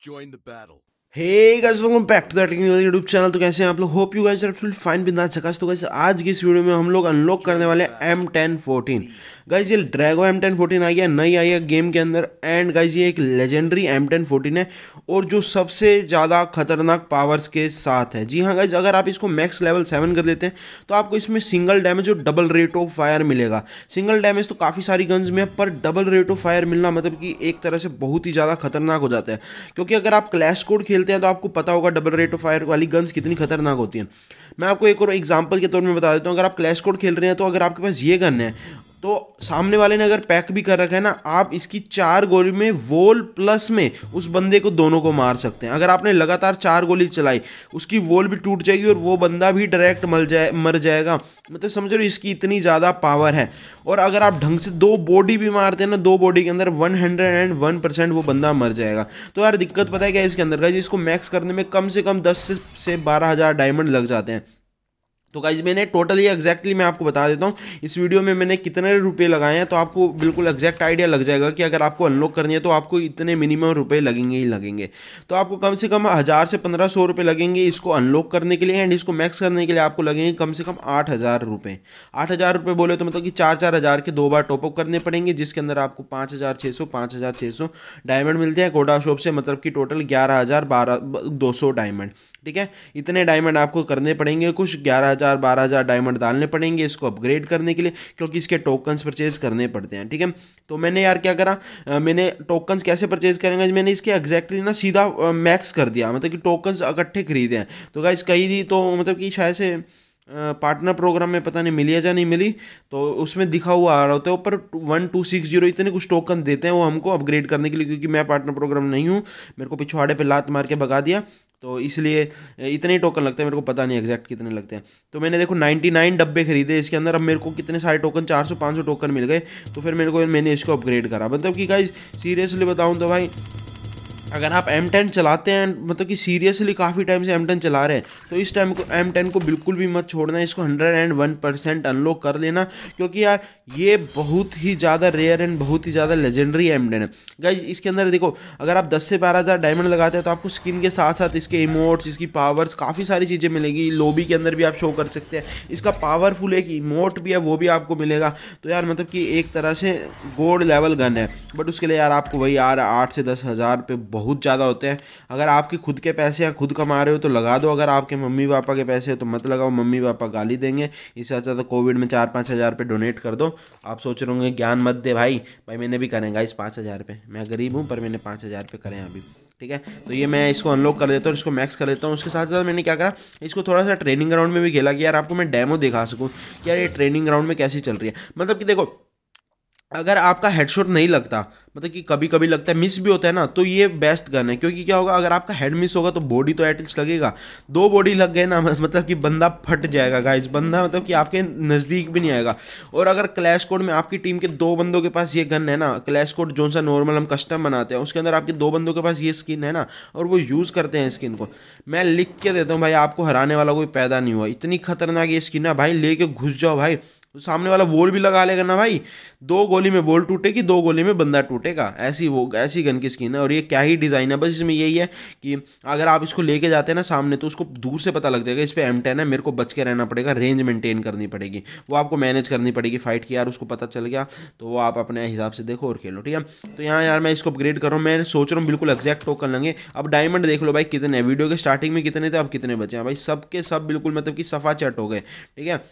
join the battle hey guys welcome back to the technical YouTube channel तो कैसे हैं आप लोग hope you guys absolute fine बिंदा झकास तो गाइस आज की इस वीडियो में हम लोग अनलॉक करने वाले हैं एम टेन फोर्टीन गाइज ये ड्रैगो एम टेन फोर्टीन आई है नई आई है गेम के अंदर एंड गाइज ये एक लेजेंडरी एम टेन फोर्टीन है और जो सबसे ज़्यादा खतरनाक पावर्स के साथ है जी हाँ गाइज अगर आप इसको मैक्स लेवल सेवन कर लेते हैं तो आपको इसमें सिंगल डैमेज और डबल रेट ऑफ फायर मिलेगा सिंगल डैमेज तो काफ़ी सारी गन्स में है पर डबल रेट ऑफ फायर मिलना मतलब कि एक तरह से बहुत ही ज़्यादा खतरनाक हो जाता है क्योंकि अगर आप क्लैश कोड खेल खेलते हैं तो आपको पता होगा डबल रेट ऑफ फायर वाली गन्स कितनी खतरनाक होती हैं मैं आपको एक और एग्जाम्पल के तौर में बता देता हूँ अगर आप क्लैश कोड खेल रहे हैं तो अगर आपके पास ये गन है तो सामने वाले ने अगर पैक भी कर रखा है ना आप इसकी चार गोली में वोल प्लस में उस बंदे को दोनों को मार सकते हैं अगर आपने लगातार चार गोली चलाई उसकी वोल भी टूट जाएगी और वो बंदा भी डायरेक्ट मर जाए मर जाएगा मतलब समझ लो इसकी इतनी ज़्यादा पावर है और अगर आप ढंग से दो बॉडी भी मारते हैं ना दो बॉडी के अंदर one hundred and one percent वो बंदा मर जाएगा तो यार दिक्कत पता है क्या इसके अंदर का इसको मैक्स करने में कम से कम दस से बारह हज़ार डायमंड लग जाते हैं तो गाइज मैंने टोटली एग्जैक्टली मैं आपको बता देता हूँ इस वीडियो में मैंने कितने रुपए लगाए हैं तो आपको बिल्कुल एग्जैक्ट आइडिया लग जाएगा कि अगर आपको अनलॉक करनी है तो आपको इतने मिनिमम रुपए लगेंगे ही लगेंगे तो आपको कम से कम हज़ार से पंद्रह सौ रुपये लगेंगे इसको अनलॉक करने के लिए एंड इसको मैक्स करने के लिए आपको लगेंगे कम से कम आठ हज़ार रुपये आठ हज़ार रुपये बोले तो मतलब कि चार चार हज़ार के दो बार टॉपअप करने पड़ेंगे जिसके अंदर आपको पाँच हज़ार छः सौ पाँच हज़ार छः सौ डायमंड मिलते हैं कोडा शॉप से मतलब कि टोटल ग्यारह हज़ार बारह दो सौ डायमंड ठीक है इतने डायमंड आपको करने पड़ेंगे कुछ ग्यारह हज़ार बारह हज़ार डायमंड डालने पड़ेंगे इसको अपग्रेड करने के लिए क्योंकि इसके टोकन्स परचेज करने पड़ते हैं ठीक है तो मैंने यार क्या करा मैंने टोकन्स कैसे परचेज करेंगे मैंने इसके एग्जैक्टली ना सीधा मैक्स कर दिया मतलब कि टोकन्स इकट्ठे खरीदे हैं तो क्या गाइस कहीं तो मतलब कि शायद से पार्टनर प्रोग्राम में पता नहीं मिली है या नहीं मिली तो उसमें दिखा हुआ आ रहा होता है ऊपर वन टू सिक्स जीरो इतने कुछ टोकन देते हैं वो हमको अपग्रेड करने के लिए क्योंकि मैं पार्टनर प्रोग्राम नहीं हूँ मेरे को पिछवाड़े पे लात मार के भगा दिया तो इसलिए इतने ही टोकन लगते हैं मेरे को पता नहीं एग्जैक्ट कितने लगते हैं तो मैंने देखो 99 डब्बे खरीदे इसके अंदर अब मेरे को कितने सारे टोकन 400 500 टोकन मिल गए तो फिर मेरे को मैंने इसको अपग्रेड करा मतलब कि गाइज सीरियसली बताऊँ तो भाई अगर आप एम टेन चलाते हैं मतलब कि सीरियसली काफ़ी टाइम से एम टेन चला रहे हैं तो इस टाइम को एम टेन को बिल्कुल भी मत छोड़ना इसको hundred and one percent unlock कर लेना क्योंकि यार ये बहुत ही ज़्यादा रेयर एंड बहुत ही ज़्यादा लेजेंडरी एम टेन है गाइज इसके अंदर देखो अगर आप दस से बारह हज़ार डायमंड लगाते हैं तो आपको स्किन के साथ साथ इसके इमोट्स इसकी पावर्स काफ़ी सारी चीज़ें मिलेगी लोबी के अंदर भी आप शो कर सकते हैं इसका पावरफुल एक इमोट भी है वो भी आपको मिलेगा तो यार मतलब कि एक तरह से गोल्ड लेवल गन है बट उसके लिए यार आपको वही यार आठ से दस हज़ार पे बहुत ज़्यादा होते हैं अगर आपके खुद के पैसे या खुद कमा रहे हो तो लगा दो अगर आपके मम्मी पापा के पैसे हो तो मत लगाओ मम्मी पापा गाली देंगे इससे अच्छा तो कोविड में चार पाँच हज़ार रुपये डोनेट कर दो आप सोच रहे होंगे ज्ञान मत दे भाई भाई मैंने भी करेंगे इस पाँच हज़ार रुपये मैं गरीब हूँ पर मैंने पाँच हज़ार रुपये करें अभी ठीक है तो ये मैं इसको अनलॉक कर देता हूँ इसको मैक्स कर देता हूँ उसके साथ साथ मैंने क्या करा इसको थोड़ा सा ट्रेनिंग ग्राउंड में भी खेला कि यार आपको मैं डेमो दिखा सकूँ कि यार ये ट्रेनिंग ग्राउंड में कैसी चल रही है मतलब कि देखो अगर आपका हेडशॉट नहीं लगता मतलब कि कभी कभी लगता है मिस भी होता है ना तो ये बेस्ट गन है क्योंकि क्या होगा अगर आपका हेड मिस होगा तो बॉडी तो एटलीस्ट लगेगा दो बॉडी लग गए ना मतलब कि बंदा फट जाएगा गाइस बंदा मतलब कि आपके नज़दीक भी नहीं आएगा और अगर क्लैश कोड में आपकी टीम के दो बंदों के पास ये गन है ना क्लैश कोड जो सा नॉर्मल हम कस्टम बनाते हैं उसके अंदर आपके दो बंदों के पास ये स्किन है ना और वो यूज़ करते हैं स्किन को मैं लिख के देता हूँ भाई आपको हराने वाला कोई पैदा नहीं हुआ इतनी खतरनाक ये स्किन है भाई ले घुस जाओ भाई तो सामने वाला वोल भी लगा लेगा ना भाई दो गोली में बोल टूटेगी दो गोली में बंदा टूटेगा ऐसी वो ऐसी गन की स्किन है और ये क्या ही डिज़ाइन है बस इसमें यही है कि अगर आप इसको लेके जाते हैं ना सामने तो उसको दूर से पता लग जाएगा इस पर एम टेन है मेरे को बच के रहना पड़ेगा रेंज मेंटेन करनी पड़ेगी वो आपको मैनेज करनी पड़ेगी फाइट की यार उसको पता चल गया तो वो आप अपने हिसाब से देखो और खेलो ठीक है तो यहाँ यार मैं इसको अपग्रेड कर रहा हूँ मैं सोच रहा हूँ बिल्कुल एक्जैक्ट टोकन लेंगे अब डायमंड देख लो भाई कितने वीडियो के स्टार्टिंग में कितने थे अब कितने बचे हैं भाई सबके सब बिल्कुल मतलब कि सफा चट हो गए ठीक है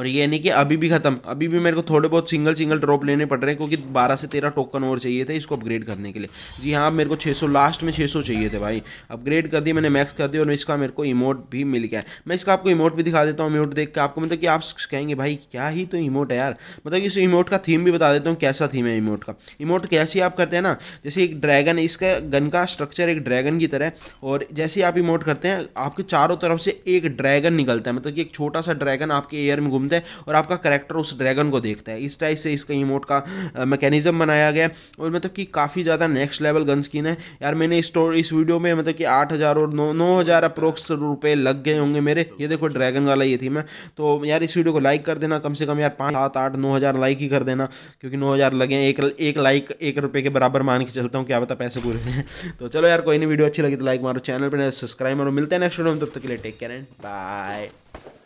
और ये नहीं कि अभी भी ख़त्म अभी भी मेरे को थोड़े बहुत सिंगल सिंगल ड्रॉप लेने पड़ रहे हैं क्योंकि बारह से तेरह टोकन और चाहिए थे इसको अपग्रेड करने के लिए जी हाँ मेरे को छः लास्ट में छः चाहिए थे भाई अपग्रेड कर दिए मैंने मैक्स कर दिया और इसका मेरे को इमोट भी मिल गया मैं इसका आपको इमोट भी दिखा देता हूँ इमोट देख के आपको मतलब कि आप कहेंगे भाई क्या ही तो इमोट है यार मतलब इस इमोट का थीम भी बता देता हूँ कैसा थीम है इमोट का इमोट कैसे आप करते हैं ना जैसे एक ड्रैगन इसका गन का स्ट्रक्चर एक ड्रैगन की तरह और जैसे आप इमोट करते हैं आपके चारों तरफ से एक ड्रैगन निकलता है मतलब कि एक छोटा सा ड्रैगन आपके एयर में घूमता घूमता है और आपका करेक्टर उस ड्रैगन को देखता है इस टाइप से इसका इमोट का मैकेनिज्म बनाया गया और मतलब कि काफ़ी ज़्यादा नेक्स्ट लेवल गन स्किन है यार मैंने इस इस वीडियो में मतलब कि आठ और नौ नौ हज़ार अप्रोक्स रुपये लग गए होंगे मेरे ये देखो ड्रैगन वाला ये थी मैं तो यार इस वीडियो को लाइक कर देना कम से कम यार पाँच सात आठ नौ हज़ार लाइक ही कर देना क्योंकि नौ हज़ार लगे एक एक लाइक एक रुपए के बराबर मान के चलता हूँ क्या पता पैसे पूरे हैं तो चलो यार कोई नहीं वीडियो अच्छी लगी तो लाइक मारो चैनल पर सब्सक्राइब मारो मिलते हैं नेक्स्ट वीडियो में तब तक के लिए टेक केयर एंड बाय